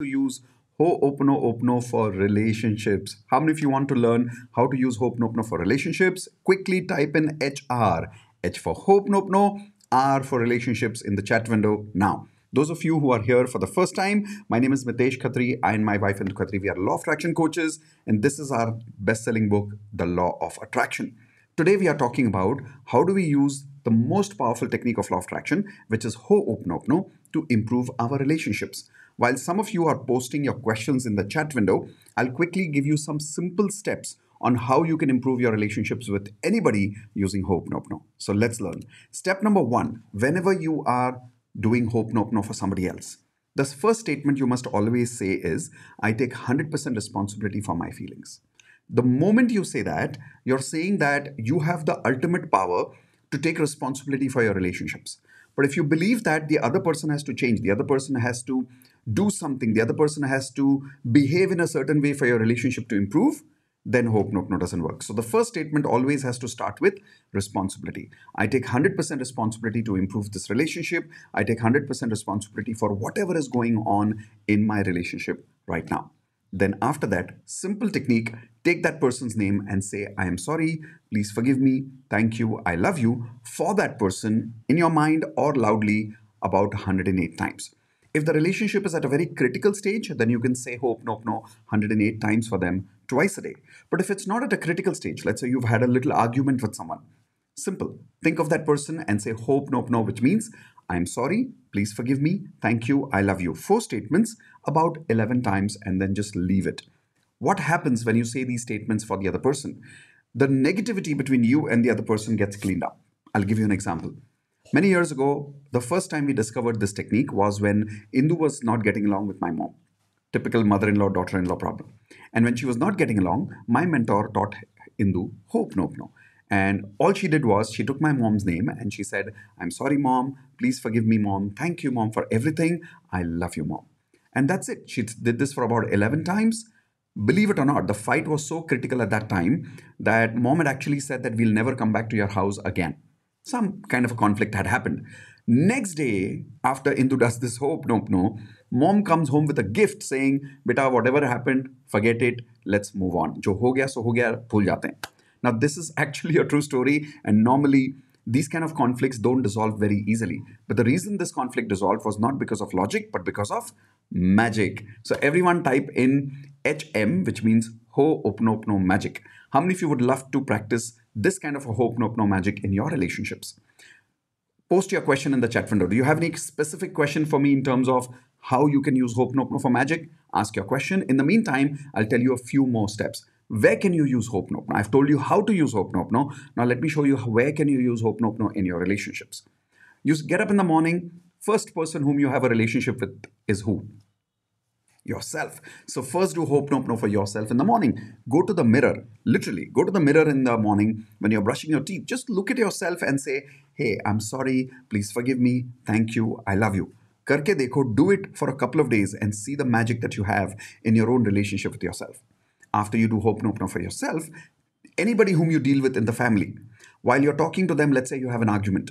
to use Ho Opno Opno for relationships. How many of you want to learn how to use Ho Opno Opno for relationships? Quickly type in HR. H for Ho Opno Opno, R for relationships in the chat window now. Those of you who are here for the first time, my name is Mitesh Khatri. I and my wife Indu Khatri, we are law of attraction coaches, and this is our best-selling book, The Law of Attraction. Today we are talking about how do we use the most powerful technique of law of attraction, which is Ho Opno Opno, to improve our relationships. While some of you are posting your questions in the chat window, I'll quickly give you some simple steps on how you can improve your relationships with anybody using Hope Nope No. So let's learn. Step number one whenever you are doing Hope Nope No for somebody else, the first statement you must always say is I take 100% responsibility for my feelings. The moment you say that, you're saying that you have the ultimate power to take responsibility for your relationships. But if you believe that the other person has to change, the other person has to do something, the other person has to behave in a certain way for your relationship to improve, then hope no no doesn't work. So the first statement always has to start with responsibility. I take 100% responsibility to improve this relationship. I take 100% responsibility for whatever is going on in my relationship right now. Then after that, simple technique, take that person's name and say, I am sorry, please forgive me, thank you, I love you for that person in your mind or loudly about 108 times. If the relationship is at a very critical stage, then you can say hope, nope, no, 108 times for them twice a day. But if it's not at a critical stage, let's say you've had a little argument with someone, simple. Think of that person and say hope, nope, no, which means I'm sorry, please forgive me, thank you, I love you. Four statements about 11 times and then just leave it. What happens when you say these statements for the other person? The negativity between you and the other person gets cleaned up. I'll give you an example. Many years ago, the first time we discovered this technique was when Indu was not getting along with my mom. Typical mother in law, daughter in law problem. And when she was not getting along, my mentor taught Indu hope no, no. And all she did was she took my mom's name and she said, I'm sorry, mom. Please forgive me, mom. Thank you, mom, for everything. I love you, mom. And that's it. She did this for about 11 times. Believe it or not, the fight was so critical at that time that mom had actually said that we'll never come back to your house again. Some kind of a conflict had happened. Next day, after Indu does this hope, nope, no, mom comes home with a gift saying, Beta, whatever happened, forget it, let's move on. Jo ho gaya, so ho gaya, bhul jate Now, this is actually a true story, and normally these kind of conflicts don't dissolve very easily. But the reason this conflict dissolved was not because of logic, but because of magic. So everyone type in HM, which means Ho open open Magic. How many of you would love to practice this kind of a hope nope no magic in your relationships post your question in the chat window do you have any specific question for me in terms of how you can use hope nope no for magic ask your question in the meantime i'll tell you a few more steps where can you use hope nope no? i've told you how to use hope nope no. now let me show you where can you use hope nope no in your relationships you get up in the morning first person whom you have a relationship with is who yourself. So first do no, for yourself in the morning. Go to the mirror, literally. Go to the mirror in the morning when you're brushing your teeth. Just look at yourself and say, hey, I'm sorry, please forgive me, thank you, I love you. Karke dekho, do it for a couple of days and see the magic that you have in your own relationship with yourself. After you do hope, no, for yourself, anybody whom you deal with in the family, while you're talking to them, let's say you have an argument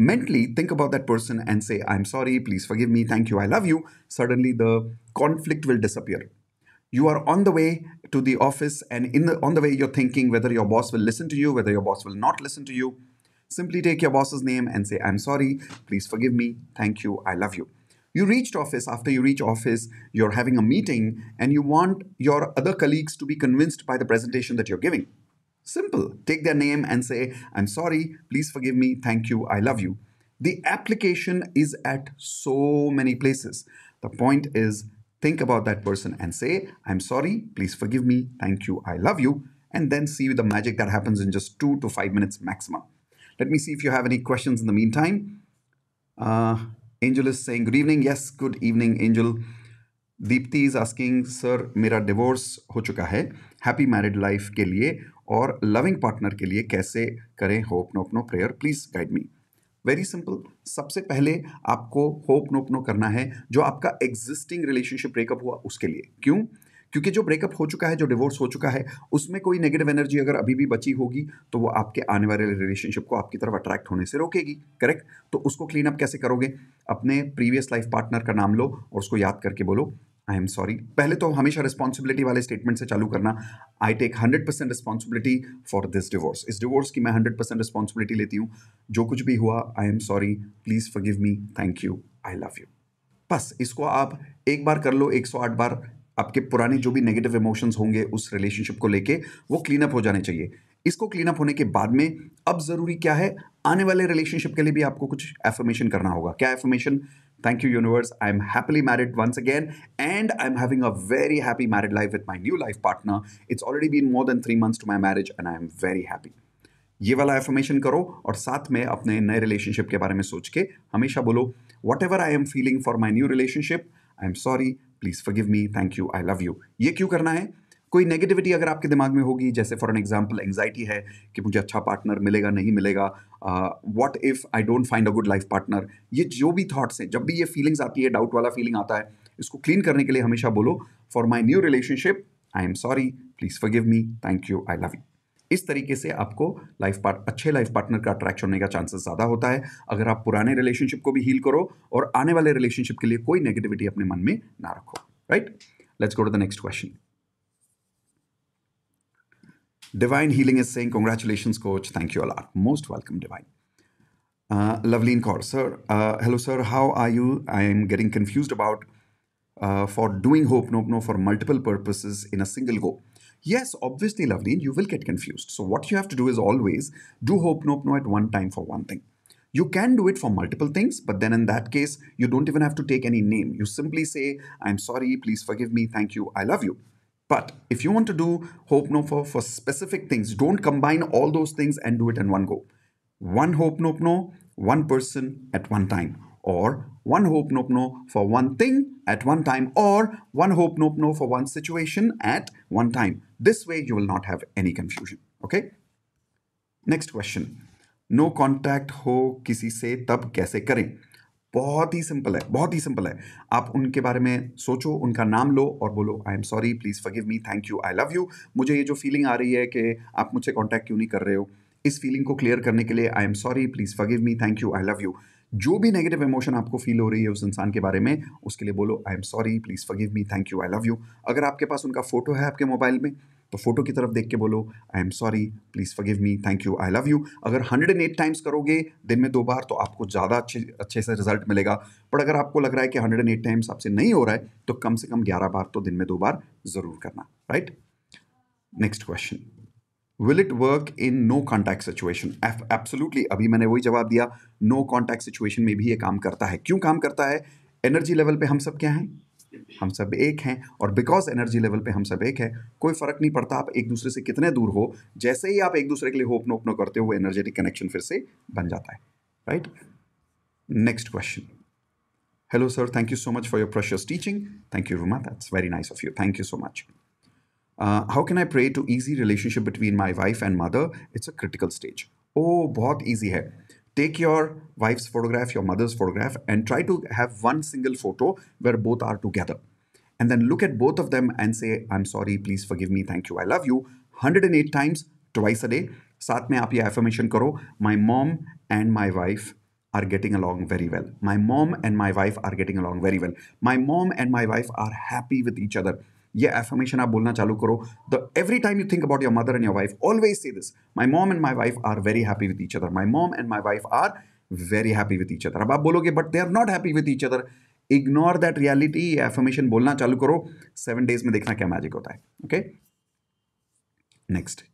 mentally think about that person and say, I'm sorry, please forgive me, thank you, I love you, suddenly the conflict will disappear. You are on the way to the office, and in the, on the way, you're thinking whether your boss will listen to you, whether your boss will not listen to you. Simply take your boss's name and say, I'm sorry, please forgive me, thank you, I love you. You reached office, after you reach office, you're having a meeting, and you want your other colleagues to be convinced by the presentation that you're giving Simple. Take their name and say, I'm sorry, please forgive me, thank you, I love you. The application is at so many places. The point is, think about that person and say, I'm sorry, please forgive me, thank you, I love you, and then see the magic that happens in just two to five minutes maximum. Let me see if you have any questions in the meantime. Uh, Angel is saying, Good evening. Yes, good evening, Angel. Deepti is asking, Sir, मेरा divorce हो चुका है, happy married life के लिए और loving partner के लिए कैसे करें Ho'oponopono prayer please guide me very simple सबसे पहले आपको होप नो अपनो करना है जो आपका एग्जिस्टिंग रिलेशनशिप ब्रेकअप हुआ उसके लिए क्यों क्योंकि जो ब्रेकअप हो चुका है जो डिवोर्स हो चुका है उसमें कोई नेगेटिव एनर्जी अगर अभी भी बची होगी तो वो आपके आने वाले रिलेशनशिप को आपकी तरफ अट्रैक्ट होने से रोकेगी करेक्ट तो उसको क्लीन अप कैसे करोगे अपने प्रीवियस लाइफ पार्टनर का नाम लो और उसको याद करके बोलो आई एम सॉरी पहले तो हमेशा रिस्पॉन्सिबिलिटी वाले स्टेटमेंट से चालू करना I take hundred percent responsibility for this divorce इस डिवोर्स की मैं हंड्रेड परसेंट रिस्पॉन्सिबिलिटी लेती हूँ जो कुछ भी हुआ I am sorry please forgive me thank you I love you बस इसको आप एक बार कर लो एक सौ आठ बार आपके पुराने जो भी नेगेटिव इमोशंस होंगे उस रिलेशनशिप को लेके वो क्लीन अप हो जाने चाहिए इसको क्लीन अप होने के बाद में अब ज़रूरी क्या है आने वाले रिलेशनशिप के लिए भी आपको कुछ एफर्मेशन करना होगा क्या affirmation Thank you, universe. I'm happily married once again, and I'm having a very happy married life with my new life partner. It's already been more than three months to my marriage, and I am very happy. ये वाला affirmation करो और साथ में अपने नए relationship के बारे में सोच के हमेशा बोलो whatever I am feeling for my new relationship I am sorry please forgive me thank you I love you ये क्यों करना है कोई नेगेटिविटी अगर आपके दिमाग में होगी जैसे फॉर एन एग्जाम्पल एंगजाइटी है कि मुझे अच्छा पार्टनर मिलेगा नहीं मिलेगा what if I don't find a good life partner ये जो भी थाट्स हैं जब भी ये फीलिंग्स आती है डाउट वाला फीलिंग आता है इसको क्लीन करने के लिए हमेशा बोलो for my new relationship I am sorry please forgive me thank you I love you इस तरीके से आपको लाइफ पार्ट अच्छे लाइफ पार्टनर का अट्रैक्शन होने का चांसेस ज़्यादा होता है अगर आप पुराने रिलेशनशिप को भी हील करो और आने वाले रिलेशनशिप के लिए कोई नेगेटिविटी अपने मन में ना रखो right let's go to the next question Divine Healing is saying, Congratulations, coach. Thank you a lot. Most welcome, Divine. Uh, in Kaur, sir. Uh, hello, sir. How are you? I am getting confused about uh, for doing Hope Nope No for multiple purposes in a single go. Yes, obviously, Lovely, you will get confused. So, what you have to do is always do Hope Nope No at one time for one thing. You can do it for multiple things, but then in that case, you don't even have to take any name. You simply say, I'm sorry, please forgive me, thank you, I love you. But if you want to do hope no for, for specific things, don't combine all those things and do it in one go. One hope no no, one person at one time. Or one hope no no for one thing at one time. Or one hope no no for one situation at one time. This way you will not have any confusion. Okay. Next question. No contact ho kisi se, tab kaise करें बहुत ही simple है बहुत ही simple है आप उनके बारे में सोचो उनका नाम लो और बोलो I am sorry please forgive me thank you I love you मुझे ये जो फीलिंग आ रही है कि आप मुझसे कॉन्टैक्ट क्यों नहीं कर रहे हो इस फीलिंग को क्लियर करने के लिए I am sorry please forgive me thank you I love you जो भी नेगेटिव इमोशन आपको फील हो रही है उस इंसान के बारे में उसके लिए बोलो I am sorry please forgive me thank you I love you अगर आपके पास उनका फोटो है आपके मोबाइल में तो फोटो की तरफ देख के बोलो I am sorry please forgive me thank you I love you अगर 108 टाइम्स करोगे दिन में दो बार तो आपको ज़्यादा अच्छे अच्छे से रिजल्ट मिलेगा पर अगर आपको लग रहा है कि 108 टाइम्स आपसे नहीं हो रहा है तो कम से कम 11 बार तो दिन में दो बार ज़रूर करना right next question will it work in no contact situation absolutely अभी मैंने वही जवाब दिया नो कॉन्टैक्ट सिचुएशन में भी ये काम करता है क्यों काम करता है एनर्जी लेवल पे हम सब क्या हैं हम सब एक हैं और बिकॉज एनर्जी लेवल पे हम सब एक हैं कोई फ़र्क नहीं पड़ता आप एक दूसरे से कितने दूर हो जैसे ही आप एक दूसरे के लिए होप नो करते हो वो एनर्जेटिक कनेक्शन फिर से बन जाता है right next question hello sir thank you so much for your precious teaching thank you Ruma that's very nice of you thank you so much how can I pray to easy relationship between my wife and mother it's a critical stage oh बहुत easy है take your wife's photograph, your mother's photograph, and try to have one single photo where both are together. And then look at both of them and say, I'm sorry, please forgive me, thank you, I love you, 108 times, twice a day. साथ में आप ये affirmation करो my mom and my wife are getting along very well. My mom and my wife are getting along very well. My mom and my wife are happy with each other. ये affirmation आप बोलना चालू करो the every time you think about your mother and your wife always say this my mom and my wife are very happy with each other my mom and my wife are very happy with each other अब आप बोलोगे but they are not happy with each other ignore that reality affirmation बोलना चालू करो seven days में देखना क्या magic होता है okay next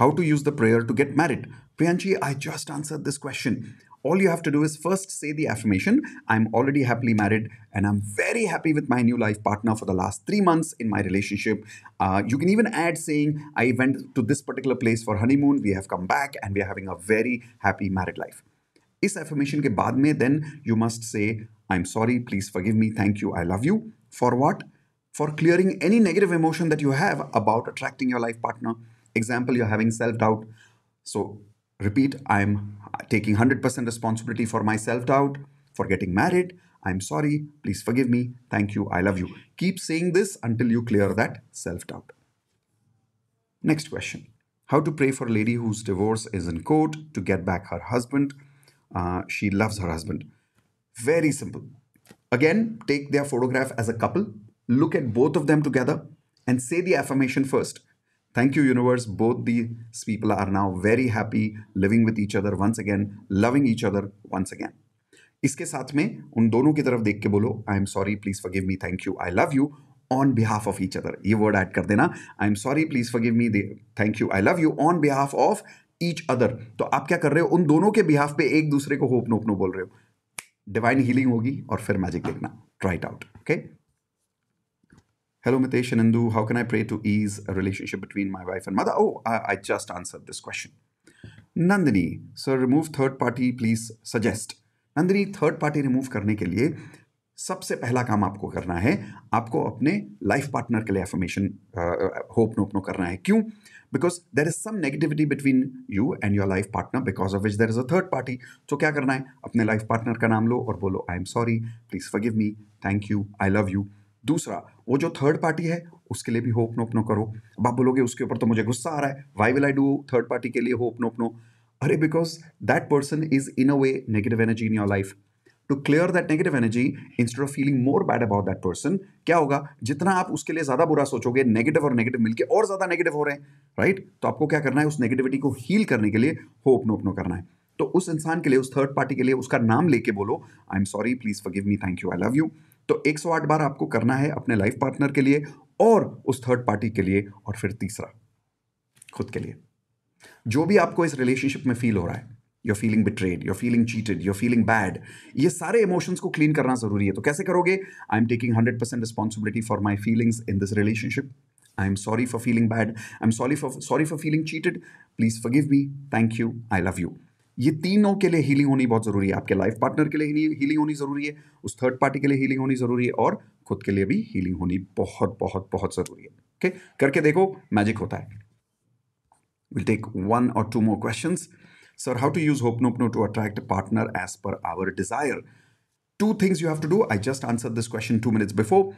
how to use the prayer to get married Priyanshi I just answer this question all you have to do is first say the affirmation I'm already happily married and I'm very happy with my new life partner for the last three months in my relationship. Uh, you can even add saying, I went to this particular place for honeymoon, we have come back, and we are having a very happy married life. affirmation ke baad बाद then you must say, "I'm sorry. Please forgive me. Thank you. I love you." For what? For clearing any negative emotion that you have about attracting your life partner. Example, you're having self doubt. So. Repeat, I'm taking 100% responsibility for my self doubt, for getting married. I'm sorry. Please forgive me. Thank you. I love you. Keep saying this until you clear that self doubt. Next question How to pray for a lady whose divorce is in court to get back her husband? Uh, she loves her husband. Very simple. Again, take their photograph as a couple, look at both of them together, and say the affirmation first Thank you, universe. Both these people are now very happy living with each other once again, loving each other once again. इसके साथ में उन दोनों की तरफ देख के बोलो I am sorry please forgive me thank you I love you on behalf of each other ये वर्ड ऐड कर देना I am sorry please forgive me thank you I love you on behalf of each other तो आप क्या कर रहे हो उन दोनों के बिहाफ पे एक दूसरे को होप नोप नो बोल रहे हो डिवाइन हीलिंग होगी और फिर मैजिक देखना try it out okay Hello, Mitesh and How can I pray to ease a relationship between my wife and mother? Oh, I, just answered this question. Nandini, sir, remove third party, please suggest. Nandini, third party remove karne ke liye, सबसे पहला काम आपको करना है आपको अपने life partner के लिए एफर्मेशन होप नो अपनो करना है क्यों because there is some negativity between you and your life partner because of which there is a third party तो क्या करना है अपने लाइफ पार्टनर का नाम लो और बोलो I am sorry please forgive me thank you I love you दूसरा वो जो थर्ड पार्टी है उसके लिए भी होप नोप नो करो अब आप बोलोगे उसके ऊपर तो मुझे गुस्सा आ रहा है why will I do third party के लिए होप नोप नो अरे because that person is in a way negative energy in your life to clear that negative energy instead of feeling more bad about that person क्या होगा जितना आप उसके लिए ज्यादा बुरा सोचोगे नेगेटिव और नेगेटिव मिलकर और ज्यादा नेगेटिव हो रहे हैं राइट right? तो आपको क्या करना है उस नेगेटिविटी को हील करने के लिए होप नो अपनो करना है तो उस इंसान के लिए उस थर्ड पार्टी के लिए उसका नाम लेके बोलो I am sorry please forgive me thank you I love you तो 108 बार आपको करना है अपने लाइफ पार्टनर के लिए और उस थर्ड पार्टी के लिए और फिर तीसरा खुद के लिए जो भी आपको इस रिलेशनशिप में फील हो रहा है your feeling betrayed your feeling cheated your feeling bad ये सारे इमोशंस को क्लीन करना जरूरी है तो कैसे करोगे I am taking hundred percent responsibility for my feelings in this relationship I am sorry for feeling bad I am sorry for sorry for feeling cheated please give me thank you I love you ये तीनों के लिए healing होनी बहुत जरूरी है आपके life partner के लिए हीलिंग होनी जरूरी है उस थर्ड पार्टी के लिए हीलिंग होनी जरूरी है और खुद के लिए भी हीलिंग होनी बहुत बहुत बहुत जरूरी है ओके करके देखो मैजिक होता है विल टेक वन और two more question sir how to use ho'oponopono to attract partner as per our desire two things you have to do I just answer this question two minutes before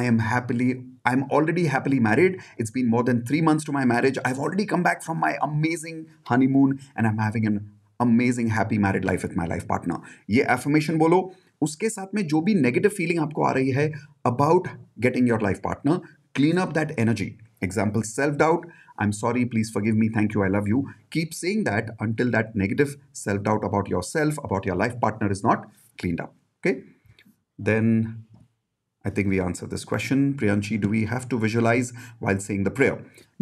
I am happily I am already happily married it's been more than three months to my marriage I have already come back from my amazing honeymoon and I am having N Amazing happy married life with my life partner. ये affirmation bolo. Uske साथ में जो भी negative feeling आपको आ रही है about getting your life partner clean up that energy example self doubt i'm sorry please forgive me thank you i love you keep saying that until that negative self doubt about yourself about your life partner is not cleaned up okay then i think we answered this question priyanchi do we have to visualize while saying the prayer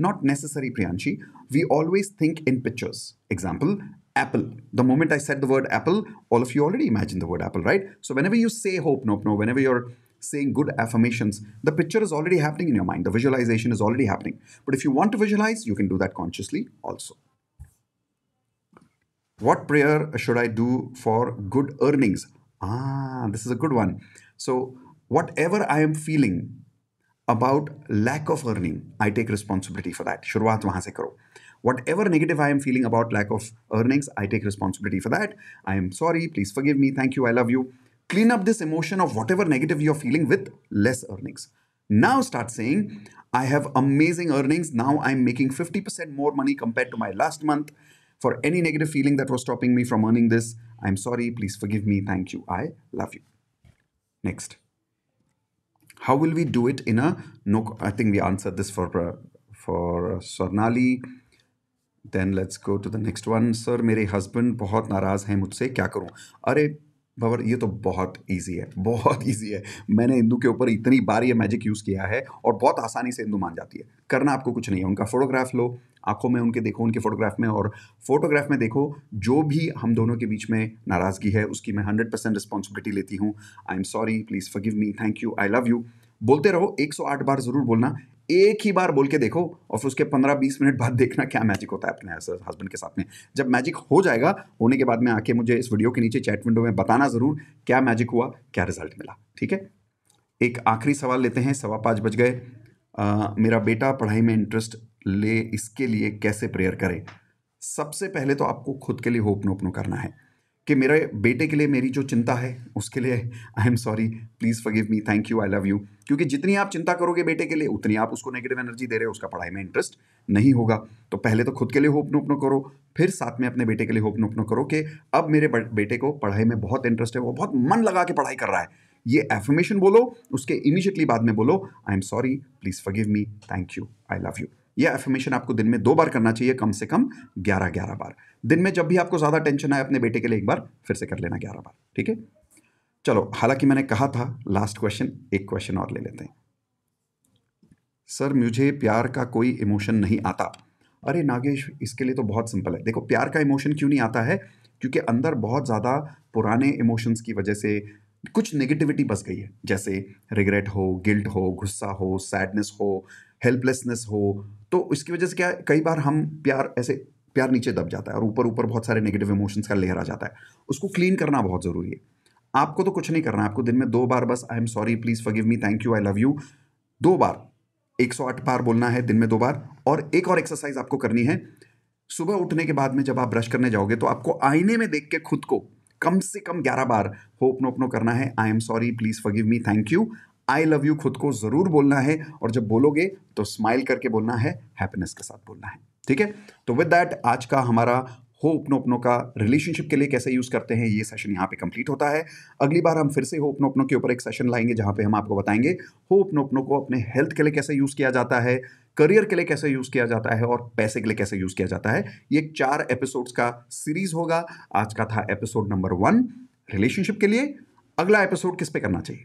not necessary priyanchi we always think in pictures example Apple. The moment I said the word Apple, all of you already imagine the word Apple, right? So whenever you say hope, nope, no, whenever you're saying good affirmations, the picture is already happening in your mind. The visualization is already happening. But if you want to visualize, you can do that consciously also. What prayer should I do for good earnings? Ah, this is a good one. So, whatever I am feeling about lack of earning, I take responsibility for that. Shuruaat wahan se karo whatever negative I am feeling about lack of earnings, I take responsibility for that. I am sorry. Please forgive me. Thank you. I love you. Clean up this emotion of whatever negative you're feeling with less earnings. Now start saying, I have amazing earnings. Now I'm making 50% more money compared to my last month. For any negative feeling that was stopping me from earning this, I'm sorry. Please forgive me. Thank you. I love you. Next. How will we do it in a no? I think we answered this for uh, for Sornali. Then let's go to the next one sir मेरे husband बहुत नाराज़ हैं मुझसे क्या करूं अरे भवर ये तो बहुत इजी है बहुत इजी है मैंने इंदू के ऊपर इतनी बार ये मैजिक यूज़ किया है और बहुत आसानी से इंदू मान जाती है करना आपको कुछ नहीं है उनका फ़ोटोग्राफ लो आंखों में उनके देखो उनके फ़ोटोग्राफ में और फोटोग्राफ में देखो जो भी हम दोनों के बीच में नाराज़गी है उसकी मैं हंड्रेड परसेंट रिस्पॉन्सिबिलिटी लेती हूँ I am sorry please forgive me thank you I love you बोलते रहो 108 बार ज़रूर बोलना एक ही बार बोल के देखो और फिर उसके पंद्रह बीस मिनट बाद देखना क्या मैजिक होता है अपने हस्बैंड के साथ में जब मैजिक हो जाएगा होने के बाद में आके मुझे इस वीडियो के नीचे चैट विंडो में बताना ज़रूर क्या मैजिक हुआ क्या रिजल्ट मिला ठीक है एक आखिरी सवाल लेते हैं सवा पाँच बज गए मेरा बेटा पढ़ाई में इंटरेस्ट ले इसके लिए कैसे प्रेयर करें सबसे पहले तो आपको खुद के लिए होप नोपनो करना है कि मेरे बेटे के लिए मेरी जो चिंता है उसके लिए I am sorry please forgive me thank you I love you क्योंकि जितनी आप चिंता करोगे बेटे के लिए उतनी आप उसको नेगेटिव एनर्जी दे रहे हो उसका पढ़ाई में इंटरेस्ट नहीं होगा तो पहले तो खुद के लिए होप नोपनो करो फिर साथ में अपने बेटे के लिए होप नोपनो करो कि अब मेरे बेटे को पढ़ाई में बहुत इंटरेस्ट है वो बहुत मन लगा के पढ़ाई कर रहा है ये एफर्मेशन बोलो उसके इमीजिएटली बाद में बोलो I am sorry please forgive me thank you I love you यह एफर्मेशन आपको दिन में दो बार करना चाहिए कम से कम ग्यारह ग्यारह बार दिन में जब भी आपको ज़्यादा टेंशन आए अपने बेटे के लिए एक बार फिर से कर लेना ग्यारह बार ठीक है चलो हालांकि मैंने कहा था लास्ट क्वेश्चन एक क्वेश्चन और ले लेते हैं सर मुझे प्यार का कोई इमोशन नहीं आता अरे नागेश इसके लिए तो बहुत सिंपल है देखो प्यार का इमोशन क्यों नहीं आता है क्योंकि अंदर बहुत ज़्यादा पुराने इमोशंस की वजह से कुछ नेगेटिविटी बस गई है जैसे रिग्रेट हो गिल्ट हो गुस्सा हो सैडनेस हो हेल्पलेसनेस हो तो इसकी वजह से क्या है कई बार हम प्यार ऐसे प्यार नीचे दब जाता है और ऊपर ऊपर बहुत सारे नेगेटिव इमोशंस का लेयर आ जाता है उसको क्लीन करना बहुत ज़रूरी है आपको तो कुछ नहीं करना है आपको दिन में दो बार बस I am sorry please forgive me thank you I love you दो बार एक सौ आठ बार बोलना है दिन में दो बार और एक और एक्सरसाइज आपको करनी है सुबह उठने के बाद में जब आप ब्रश करने जाओगे तो आपको आईने में देख के खुद को कम से कम ग्यारह बार होप नोप नो करना है I am sorry please forgive me thank you I love you खुद को ज़रूर बोलना है और जब बोलोगे तो स्माइल करके बोलना है हैप्पीनेस के साथ बोलना है ठीक है तो विद डैट आज का हमारा हो अपनो अपनों का रिलेशनशिप के लिए कैसे यूज़ करते हैं ये सेशन यहाँ पे कंप्लीट होता है अगली बार हम फिर से हो अपनो अपनों के ऊपर एक सेशन लाएंगे जहाँ पे हम आपको बताएंगे हो अपनो अपनों को अपने हेल्थ के लिए कैसे यूज़ किया जाता है करियर के लिए कैसे यूज़ किया जाता है और पैसे के लिए कैसे यूज़ किया जाता है ये चार एपिसोड्स का सीरीज़ होगा आज का था एपिसोड नंबर वन रिलेशनशिप के लिए अगला एपिसोड किस पे करना चाहिए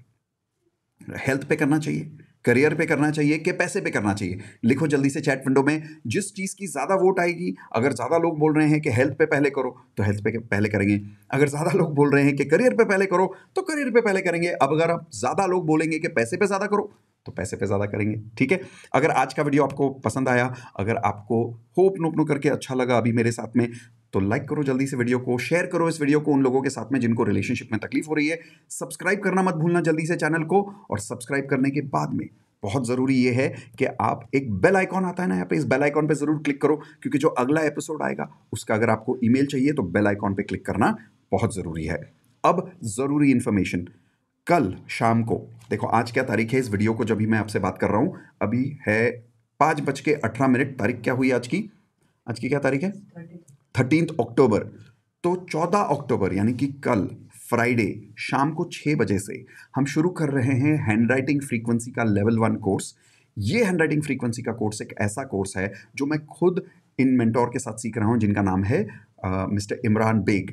हेल्थ पे करना चाहिए करियर पे करना चाहिए कि पैसे पे करना चाहिए लिखो जल्दी से चैट विंडो में जिस चीज़ की ज़्यादा वोट आएगी अगर ज़्यादा लोग बोल रहे हैं कि हेल्थ पे पहले करो तो हेल्थ पे पहले करेंगे अगर ज़्यादा लोग बोल रहे हैं कि करियर पे पहले करो तो करियर पे पहले करेंगे अब अगर आप ज़्यादा लोग बोलेंगे कि पैसे पे ज़्यादा करो तो पैसे पे ज़्यादा करेंगे ठीक है अगर आज का वीडियो आपको पसंद आया अगर आपको होप नोप नो करके अच्छा लगा अभी मेरे साथ में तो लाइक करो जल्दी से वीडियो को शेयर करो इस वीडियो को उन लोगों के साथ में जिनको रिलेशनशिप में तकलीफ हो रही है सब्सक्राइब करना मत भूलना जल्दी से चैनल को और सब्सक्राइब करने के बाद में बहुत ज़रूरी यह है कि आप एक बेल आइकॉन आता है ना यहाँ पे इस बेल आइकॉन पे ज़रूर क्लिक करो क्योंकि जो अगला एपिसोड आएगा उसका अगर आपको ईमेल चाहिए तो बेल आइकॉन पे क्लिक करना बहुत ज़रूरी है अब ज़रूरी इन्फॉर्मेशन कल शाम को देखो आज क्या तारीख है इस वीडियो को जब भी मैं आपसे बात कर रहा हूँ अभी है पाँच बज के अठारह मिनट तारीख क्या हुई आज की आज की क्या तारीख है थर्टीन अक्टूबर तो 14 अक्टूबर यानी कि कल फ्राइडे शाम को छः बजे से हम शुरू कर रहे हैं हैंड राइटिंग फ्रीक्वेंसी का लेवल वन कोर्स ये हैंड राइटिंग फ्रीक्वेंसी का कोर्स एक ऐसा कोर्स है जो मैं खुद इन मेंटोर के साथ सीख रहा हूँ जिनका नाम है मिस्टर इमरान बेग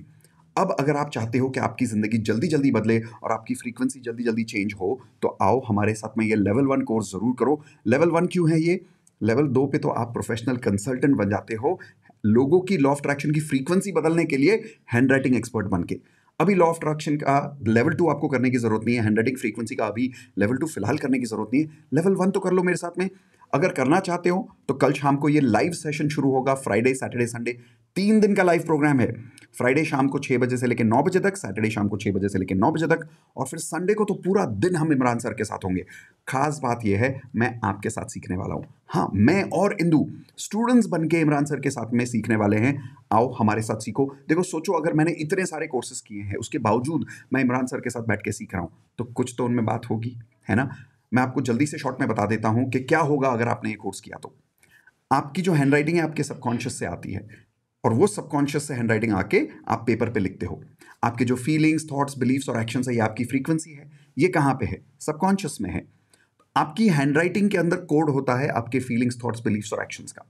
अब अगर आप चाहते हो कि आपकी ज़िंदगी जल्दी जल्दी बदले और आपकी फ्रीक्वेंसी जल्दी जल्दी चेंज हो तो आओ हमारे साथ में ये लेवल वन कोर्स ज़रूर करो लेवल वन क्यों है ये लेवल दो पे तो आप प्रोफेशनल कंसल्टेंट बन जाते हो लोगों की लॉ ऑफ अट्रैक्शन की फ्रीक्वेंसी बदलने के लिए हैंड राइटिंग एक्सपर्ट बन के अभी लॉ ऑफ अट्रैक्शन का लेवल टू आपको करने की जरूरत नहीं है हैंड राइटिंग फ्रीक्वेंसी का अभी लेवल टू फिलहाल करने की जरूरत नहीं है लेवल वन तो कर लो मेरे साथ में अगर करना चाहते हो तो कल शाम को ये लाइव सेशन शुरू होगा फ्राइडे सैटरडे संडे तीन दिन का लाइव प्रोग्राम है फ्राइडे शाम को छः बजे से लेकर नौ बजे तक सैटरडे शाम को छः बजे से लेकर नौ बजे तक और फिर संडे को तो पूरा दिन हम इमरान सर के साथ होंगे खास बात यह है मैं आपके साथ सीखने वाला हूँ हाँ मैं और इंदू स्टूडेंट्स बन के इमरान सर के साथ में सीखने वाले हैं आओ हमारे साथ सीखो देखो सोचो अगर मैंने इतने सारे कोर्सेज किए हैं उसके बावजूद मैं इमरान सर के साथ बैठ के सीख रहा हूँ तो कुछ तो उनमें बात होगी है ना मैं आपको जल्दी से शॉर्ट में बता देता हूँ कि क्या होगा अगर आपने ये कोर्स किया तो आपकी जो हैंड राइटिंग है आपके सबकॉन्शियस से आती है और वो सबकॉन्शियस से हैंड राइटिंग आके आप पेपर पर लिखते हो आपके जो फीलिंग्स थॉट्स बिलीव्स और एक्शन है ये आपकी फ्रीक्वेंसी है ये कहाँ पे है सबकॉन्शियस में है आपकी हैंडराइटिंग के अंदर कोड होता है आपके फीलिंग्स थॉट्स बिलीफ्स और एक्शंस का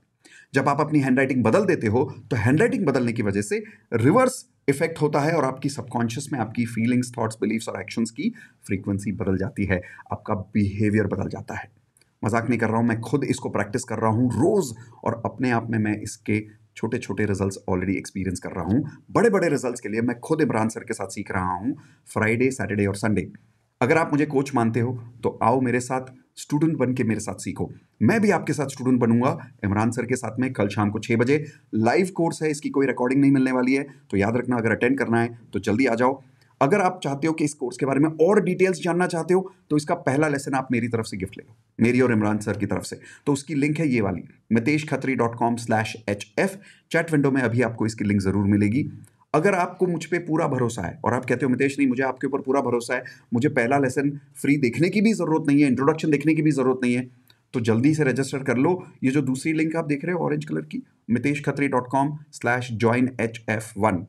जब आप अपनी हैंडराइटिंग बदल देते हो तो हैंडराइटिंग बदलने की वजह से रिवर्स इफेक्ट होता है और आपकी सबकॉन्शियस में आपकी फीलिंग्स थॉट्स बिलीफ्स और एक्शंस की फ्रीक्वेंसी बदल जाती है आपका बिहेवियर बदल जाता है मजाक नहीं कर रहा हूँ मैं खुद इसको प्रैक्टिस कर रहा हूँ रोज़ और अपने आप में मैं इसके छोटे छोटे रिजल्ट्स ऑलरेडी एक्सपीरियंस कर रहा हूँ बड़े बड़े रिजल्ट्स के लिए मैं खुद इमरान सर के साथ सीख रहा हूँ फ्राइडे सैटरडे और संडे अगर आप मुझे कोच मानते हो तो आओ मेरे साथ स्टूडेंट बन के मेरे साथ सीखो मैं भी आपके साथ स्टूडेंट बनूंगा इमरान सर के साथ में कल शाम को छः बजे लाइव कोर्स है इसकी कोई रिकॉर्डिंग नहीं मिलने वाली है तो याद रखना अगर अटेंड करना है तो जल्दी आ जाओ अगर आप चाहते हो कि इस कोर्स के बारे में और डिटेल्स जानना चाहते हो तो इसका पहला लेसन आप मेरी तरफ से गिफ्ट ले लो मेरी और इमरान सर की तरफ से तो उसकी लिंक है ये वाली Mitesh Khatri dot com slash H F chat window में अभी आपको इसकी लिंक ज़रूर मिलेगी अगर आपको मुझ पर पूरा भरोसा है और आप कहते हो मितेश नहीं मुझे आपके ऊपर पूरा भरोसा है मुझे पहला लेसन फ्री देखने की भी ज़रूरत नहीं है इंट्रोडक्शन देखने की भी ज़रूरत नहीं है तो जल्दी से रजिस्टर कर लो ये जो दूसरी लिंक आप देख रहे हो ऑरेंज कलर की Mitesh Khatri dot com slash join H F one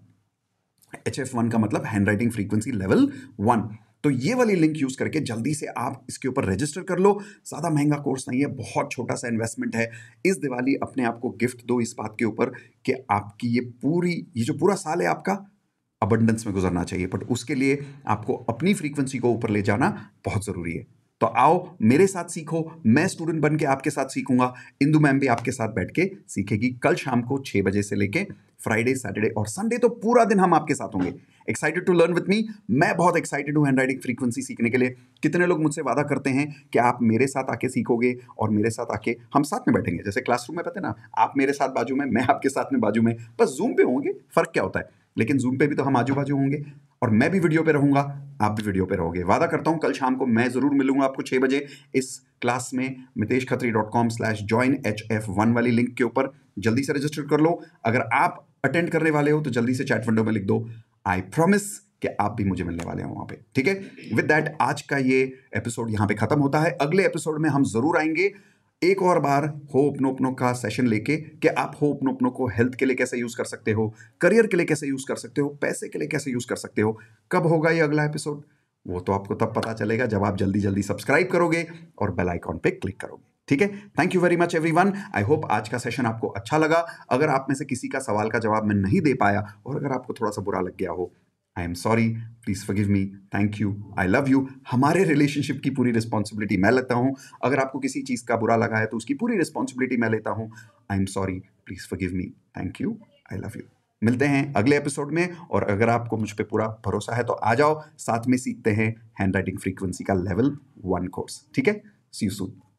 H F one का मतलब handwriting frequency level one तो ये वाली लिंक यूज़ करके जल्दी से आप इसके ऊपर रजिस्टर कर लो ज़्यादा महंगा कोर्स नहीं है बहुत छोटा सा इन्वेस्टमेंट है इस दिवाली अपने आप को गिफ्ट दो इस बात के ऊपर कि आपकी ये पूरी ये जो पूरा साल है आपका अबंडेंस में गुजरना चाहिए बट उसके लिए आपको अपनी फ्रीक्वेंसी को ऊपर ले जाना बहुत ज़रूरी है तो आओ मेरे साथ सीखो मैं स्टूडेंट बन के आपके साथ सीखूंगा इंदू मैम भी आपके साथ बैठ के सीखेगी कल शाम को छः बजे से लेके फ्राइडे सैटरडे और संडे तो पूरा दिन हम आपके साथ होंगे excited to learn with me मैं बहुत एक्साइटेड हूँ हैंड फ्रीक्वेंसी सीखने के लिए कितने लोग मुझसे वादा करते हैं कि आप मेरे साथ आके सीखोगे और मेरे साथ आके हम साथ में बैठेंगे जैसे क्लासरूम में पता ना आप मेरे साथ बाजू में मैं आपके साथ में बाजू में बस जूम पे होंगे फ़र्क क्या होता है लेकिन जूम पे भी तो हम आजू बाजू होंगे और मैं भी वीडियो पे रहूंगा आप भी वीडियो पे रहोगे वादा करता हूं कल शाम को मैं ज़रूर मिलूंगा आपको छह बजे इस क्लास में Mitesh Khatri dot com slash join H F one वाली लिंक के ऊपर जल्दी से रजिस्टर कर लो अगर आप अटेंड करने वाले हो तो जल्दी से चैट विंडो में लिख दो आई प्रोमिस कि आप भी मुझे मिलने वाले हैं वहां पे ठीक है विद डैट आज का ये एपिसोड यहां पे ख़त्म होता है अगले एपिसोड में हम ज़रूर आएंगे एक और बार हो अपनोपनो का सेशन लेके कि आप हो अपनोपनो को हेल्थ के लिए कैसे यूज़ कर सकते हो करियर के लिए कैसे यूज़ कर सकते हो पैसे के लिए कैसे यूज़ कर सकते हो कब होगा ये अगला एपिसोड वो तो आपको तब पता चलेगा जब आप जल्दी जल्दी सब्सक्राइब करोगे और बेल आइकॉन पे क्लिक करोगे ठीक है thank you very much everyone I hope आज का सेशन आपको अच्छा लगा अगर आप में से किसी का सवाल का जवाब मैं नहीं दे पाया और अगर आपको थोड़ा सा बुरा लग गया हो I am sorry please forgive me thank you I love you हमारे रिलेशनशिप की पूरी रिस्पॉन्सिबिलिटी मैं लेता हूँ अगर आपको किसी चीज़ का बुरा लगा है तो उसकी पूरी रिस्पॉन्सिबिलिटी मैं लेता हूँ I am sorry please forgive me thank you I love you मिलते हैं अगले एपिसोड में और अगर आपको मुझ पर पूरा भरोसा है तो आ जाओ साथ में सीखते हैं हैंड राइटिंग फ्रीक्वेंसी का लेवल वन कोर्स ठीक है सी यू सून